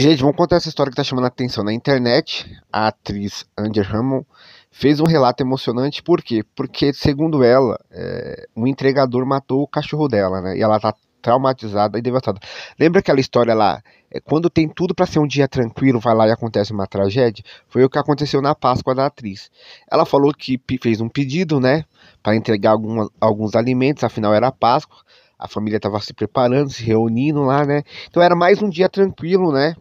Gente, vamos contar essa história que está chamando a atenção na internet. A atriz Andrea Hammond fez um relato emocionante, por quê? Porque, segundo ela, é, um entregador matou o cachorro dela, né? E ela tá traumatizada e devastada. Lembra aquela história lá? É, quando tem tudo para ser um dia tranquilo, vai lá e acontece uma tragédia? Foi o que aconteceu na Páscoa da atriz. Ela falou que fez um pedido, né? Para entregar alguns alimentos, afinal era Páscoa. A família estava se preparando, se reunindo lá, né? Então era mais um dia tranquilo, né?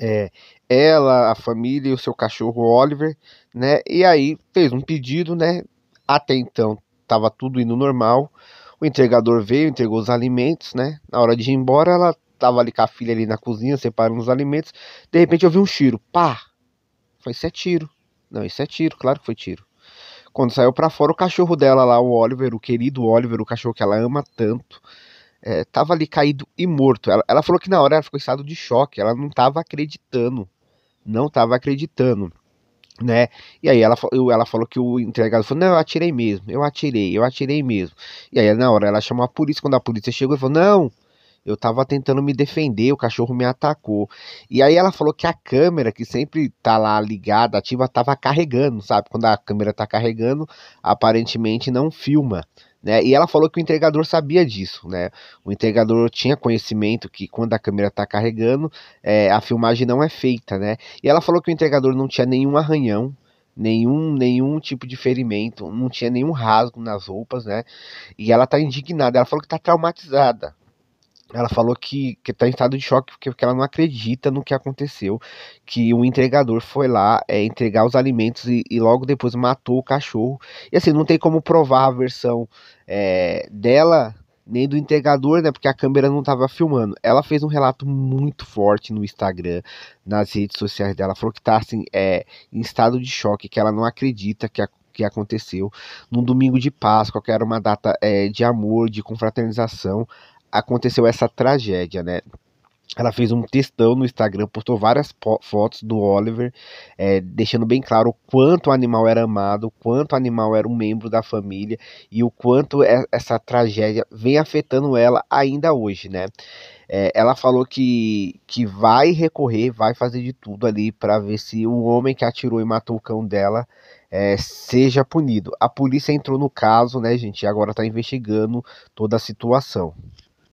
é, ela, a família e o seu cachorro Oliver, né? E aí fez um pedido, né? Até então estava tudo indo normal. O entregador veio, entregou os alimentos, né? Na hora de ir embora, ela estava ali com a filha ali na cozinha, separando os alimentos. De repente eu vi um tiro, pá! Foi isso é tiro. Não, isso é tiro, claro que foi tiro. Quando saiu para fora o cachorro dela lá, o Oliver, o querido Oliver, o cachorro que ela ama tanto, é, tava ali caído e morto. Ela, ela, falou que na hora ela ficou em estado de choque, ela não estava acreditando, não estava acreditando, né? E aí ela, ela falou que o entregado falou, não, eu atirei mesmo, eu atirei, eu atirei mesmo. E aí na hora ela chamou a polícia, quando a polícia chegou, ela falou, não, eu estava tentando me defender, o cachorro me atacou. E aí ela falou que a câmera, que sempre tá lá ligada, ativa, estava carregando, sabe? Quando a câmera está carregando, aparentemente não filma, né? E ela falou que o entregador sabia disso, né? O entregador tinha conhecimento que quando a câmera está carregando, é, a filmagem não é feita, né? E ela falou que o entregador não tinha nenhum arranhão, nenhum, nenhum tipo de ferimento, não tinha nenhum rasgo nas roupas, né? E ela tá indignada, ela falou que tá traumatizada, ela falou que está em estado de choque porque, ela não acredita no que aconteceu, que o entregador foi lá é, entregar os alimentos e, e, logo depois matou o cachorro. E assim, não tem como provar a versão é, dela nem do entregador, né? Porque a câmera não estava filmando. Ela fez um relato muito forte no Instagram, nas redes sociais dela, falou que está assim, é, em estado de choque, que ela não acredita que a que aconteceu num domingo de Páscoa, que era uma data é, de amor, de confraternização aconteceu essa tragédia, né? Ela fez um textão no Instagram, postou várias fotos do Oliver, é, deixando bem claro o quanto o animal era amado, o quanto o animal era um membro da família e o quanto é, essa tragédia vem afetando ela ainda hoje, né? É, ela falou que, que vai recorrer, vai fazer de tudo ali para ver se o homem que atirou e matou o cão dela é, seja punido. A polícia entrou no caso, né, gente? E agora está investigando toda a situação.